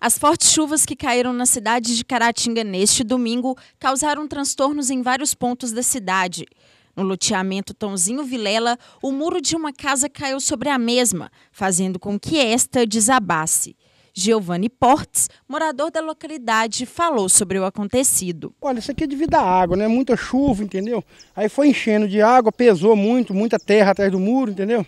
As fortes chuvas que caíram na cidade de Caratinga neste domingo causaram transtornos em vários pontos da cidade. No loteamento Tonzinho Vilela, o muro de uma casa caiu sobre a mesma, fazendo com que esta desabasse. Giovanni Portes, morador da localidade, falou sobre o acontecido. Olha, isso aqui é devido à água, né? Muita chuva, entendeu? Aí foi enchendo de água, pesou muito, muita terra atrás do muro, entendeu?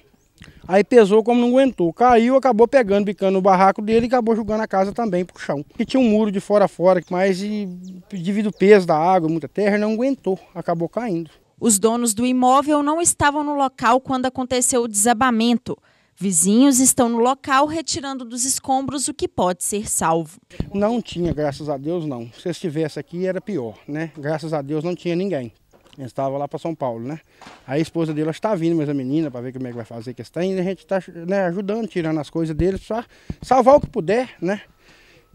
Aí pesou como não aguentou. Caiu, acabou pegando, bicando o barraco dele e acabou jogando a casa também pro chão. E tinha um muro de fora a fora, mas e, devido ao peso da água, muita terra, não aguentou, acabou caindo. Os donos do imóvel não estavam no local quando aconteceu o desabamento. Vizinhos estão no local retirando dos escombros o que pode ser salvo. Não tinha, graças a Deus, não. Se estivesse aqui era pior, né? Graças a Deus não tinha ninguém gente estava lá para São Paulo, né? Aí a esposa dele está vindo, mas a menina, para ver como é que vai fazer que está indo, a gente está né, ajudando, tirando as coisas deles para salvar o que puder, né?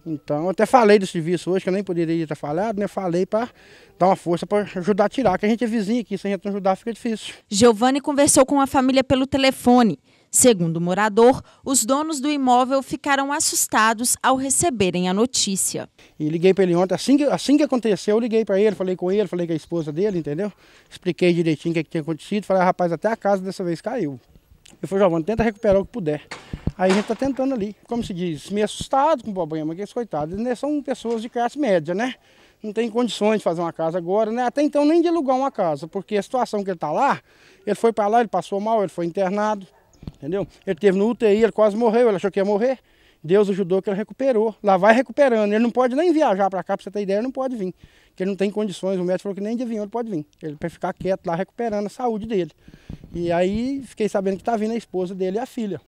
Então, até falei do serviço hoje, que eu nem poderia ter falado, né? Falei para dar uma força para ajudar a tirar, que a gente é vizinho aqui, se a gente não ajudar fica difícil. Giovanni conversou com a família pelo telefone. Segundo o morador, os donos do imóvel ficaram assustados ao receberem a notícia. E liguei para ele ontem, assim que, assim que aconteceu, eu liguei para ele, falei com ele, falei com a esposa dele, entendeu? Expliquei direitinho o que, tinha acontecido, falei, ah, rapaz, até a casa dessa vez caiu. Eu falei, Giovanni, tenta recuperar o que puder. Aí a gente está tentando ali, como se diz, meio assustado com o problema, que esses coitados, né, são pessoas de classe média, né? não tem condições de fazer uma casa agora, né? Até então nem de alugar uma casa, porque a situação que ele está lá, ele foi para lá, ele passou mal, ele foi internado, Entendeu? Ele teve no UTI, ele quase morreu, ele achou que ia morrer. Deus ajudou que ele recuperou. Lá vai recuperando. Ele não pode nem viajar para cá, para você ter ideia, ele não pode vir. Porque ele não tem condições. O médico falou que nem de vinho ele pode vir. Ele para ficar quieto lá recuperando a saúde dele. E aí fiquei sabendo que está vindo a esposa dele e a filha.